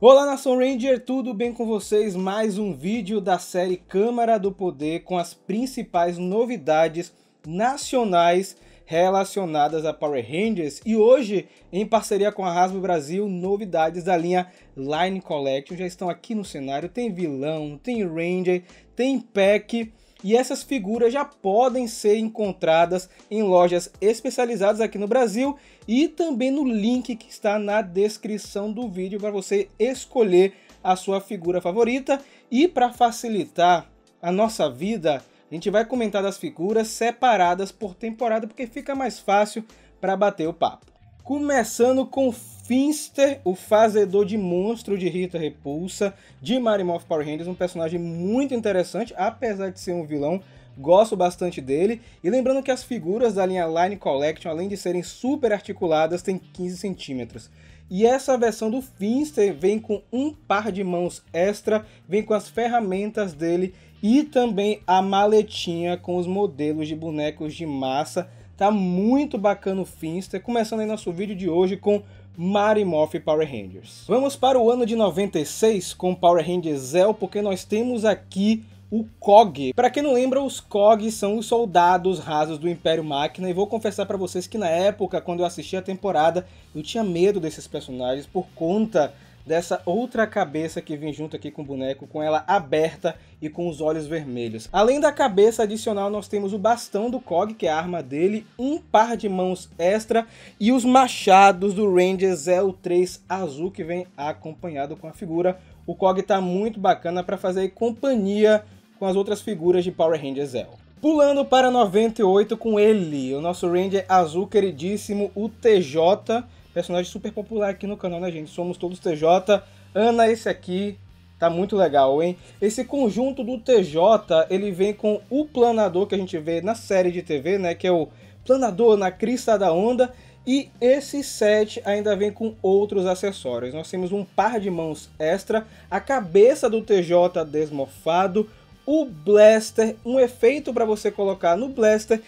Olá Nação Ranger, tudo bem com vocês? Mais um vídeo da série Câmara do Poder com as principais novidades nacionais relacionadas a Power Rangers e hoje, em parceria com a Hasbro Brasil, novidades da linha Line Collection já estão aqui no cenário, tem vilão, tem Ranger, tem pack e essas figuras já podem ser encontradas em lojas especializadas aqui no Brasil e também no link que está na descrição do vídeo para você escolher a sua figura favorita e para facilitar a nossa vida, a gente vai comentar das figuras separadas por temporada porque fica mais fácil para bater o papo. Começando com Finster, o fazedor de monstro de Rita Repulsa, de Marimorph Power Rangers, um personagem muito interessante, apesar de ser um vilão, gosto bastante dele. E lembrando que as figuras da linha Line Collection, além de serem super articuladas, têm 15 centímetros. E essa versão do Finster vem com um par de mãos extra, vem com as ferramentas dele e também a maletinha com os modelos de bonecos de massa Tá muito bacana o Finster, começando aí nosso vídeo de hoje com Mary Morph Power Rangers. Vamos para o ano de 96 com Power Rangers Zell, porque nós temos aqui o Kog. Para quem não lembra, os Kog são os soldados rasos do Império Máquina e vou confessar para vocês que na época, quando eu assisti a temporada, eu tinha medo desses personagens por conta dessa outra cabeça que vem junto aqui com o boneco, com ela aberta e com os olhos vermelhos. Além da cabeça adicional, nós temos o bastão do Cog, que é a arma dele, um par de mãos extra e os machados do Ranger ZL3 azul que vem acompanhado com a figura. O Cog tá muito bacana para fazer companhia com as outras figuras de Power Ranger Zell. Pulando para 98 com ele, o nosso Ranger azul queridíssimo, o TJ, personagem super popular aqui no canal, né, gente? Somos todos TJ. Ana, esse aqui tá muito legal, hein? Esse conjunto do TJ, ele vem com o planador que a gente vê na série de TV, né? Que é o planador na crista da onda. E esse set ainda vem com outros acessórios. Nós temos um par de mãos extra, a cabeça do TJ desmofado, o blaster, um efeito para você colocar no blaster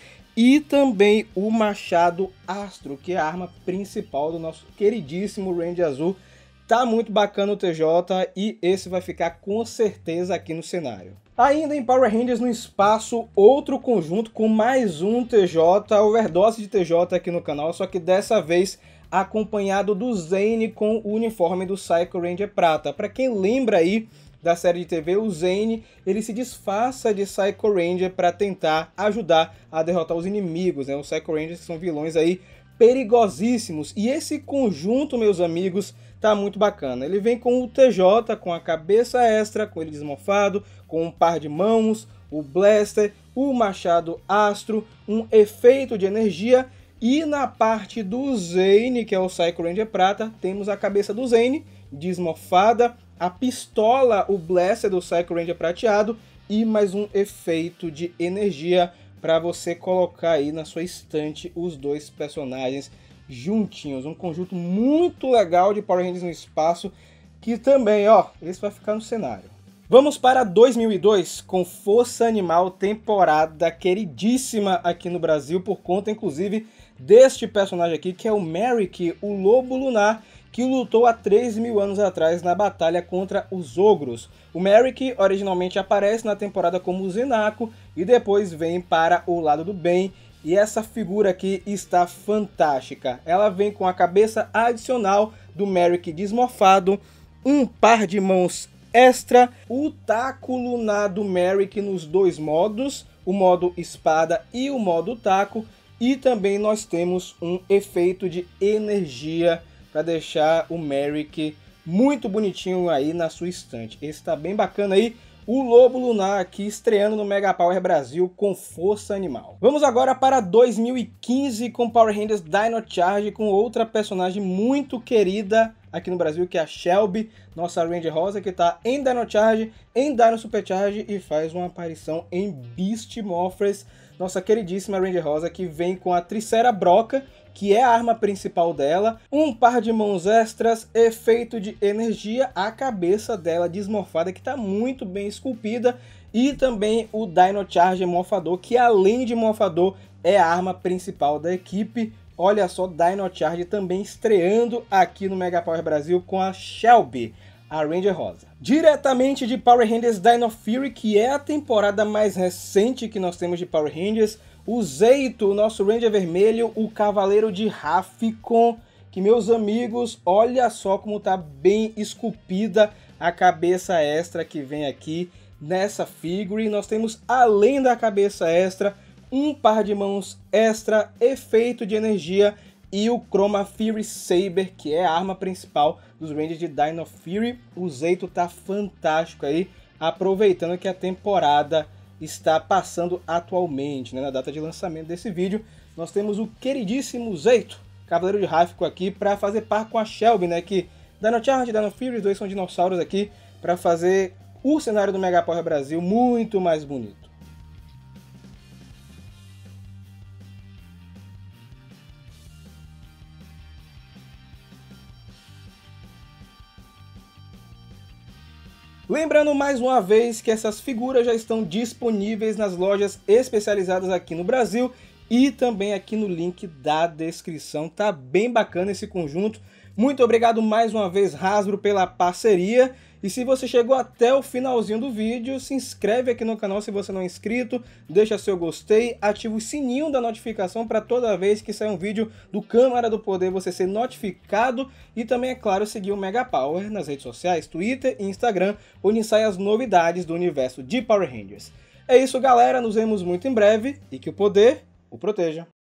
e também o Machado Astro, que é a arma principal do nosso queridíssimo Range Azul. Tá muito bacana o TJ e esse vai ficar com certeza aqui no cenário. Ainda em Power Rangers no espaço, outro conjunto com mais um TJ, overdose de TJ aqui no canal, só que dessa vez acompanhado do Zane com o uniforme do Psycho Ranger Prata. Para quem lembra aí, da série de TV, o Zane, ele se disfarça de Psycho Ranger para tentar ajudar a derrotar os inimigos, né? Os Psycho Rangers que são vilões aí perigosíssimos. E esse conjunto, meus amigos, tá muito bacana. Ele vem com o TJ, com a cabeça extra, com ele desmofado, com um par de mãos, o blaster, o machado astro, um efeito de energia e na parte do Zane, que é o Psycho Ranger Prata, temos a cabeça do Zane, desmofada, a pistola, o blaster do Psycho Ranger prateado e mais um efeito de energia para você colocar aí na sua estante os dois personagens juntinhos. Um conjunto muito legal de Power Rangers no espaço que também, ó, esse vai ficar no cenário. Vamos para 2002 com Força Animal, temporada queridíssima aqui no Brasil por conta inclusive deste personagem aqui que é o Merrick, o Lobo Lunar, que lutou há 3 mil anos atrás na batalha contra os ogros. O Merrick originalmente aparece na temporada como Zenako e depois vem para o lado do bem. E essa figura aqui está fantástica. Ela vem com a cabeça adicional do Merrick desmorfado, um par de mãos extra, o taco lunar do Merrick nos dois modos, o modo espada e o modo taco, e também nós temos um efeito de energia para deixar o Merrick muito bonitinho aí na sua estante. Esse tá bem bacana aí. O Lobo Lunar aqui estreando no Mega Power Brasil com força animal. Vamos agora para 2015 com Power Rangers Dino Charge com outra personagem muito querida aqui no Brasil, que é a Shelby, nossa Ranger Rosa, que tá em Dino Charge, em Dino Super Charge e faz uma aparição em Beast Morphers, nossa queridíssima Ranger Rosa, que vem com a Tricera Broca, que é a arma principal dela, um par de mãos extras, efeito de energia, a cabeça dela desmorfada que está muito bem esculpida e também o Dino Charge morfador, que além de morfador é a arma principal da equipe. Olha só, Dino Charge também estreando aqui no Mega Power Brasil com a Shelby a Ranger Rosa. Diretamente de Power Rangers Dino Fury, que é a temporada mais recente que nós temos de Power Rangers, o Zeito, o nosso Ranger Vermelho, o Cavaleiro de Rafikon, que meus amigos, olha só como tá bem esculpida a cabeça extra que vem aqui nessa figure. Nós temos, além da cabeça extra, um par de mãos extra, efeito de energia e o Chroma Fury Saber, que é a arma principal dos Rangers de Dino Fury. O Zeito tá fantástico aí, aproveitando que a temporada está passando atualmente, né, na data de lançamento desse vídeo. Nós temos o queridíssimo Zeito, Cavaleiro de Ráfico aqui, para fazer par com a Shelby, né, que Dino Charge e Dino Fury, dois são dinossauros aqui, para fazer o cenário do Mega Power Brasil muito mais bonito. Lembrando mais uma vez que essas figuras já estão disponíveis nas lojas especializadas aqui no Brasil e também aqui no link da descrição. Tá bem bacana esse conjunto. Muito obrigado mais uma vez, Hasbro, pela parceria. E se você chegou até o finalzinho do vídeo, se inscreve aqui no canal se você não é inscrito, deixa seu gostei, ativa o sininho da notificação para toda vez que sair um vídeo do Câmara do Poder você ser notificado e também, é claro, seguir o Mega Power nas redes sociais, Twitter e Instagram, onde saem as novidades do universo de Power Rangers. É isso, galera, nos vemos muito em breve e que o poder o proteja.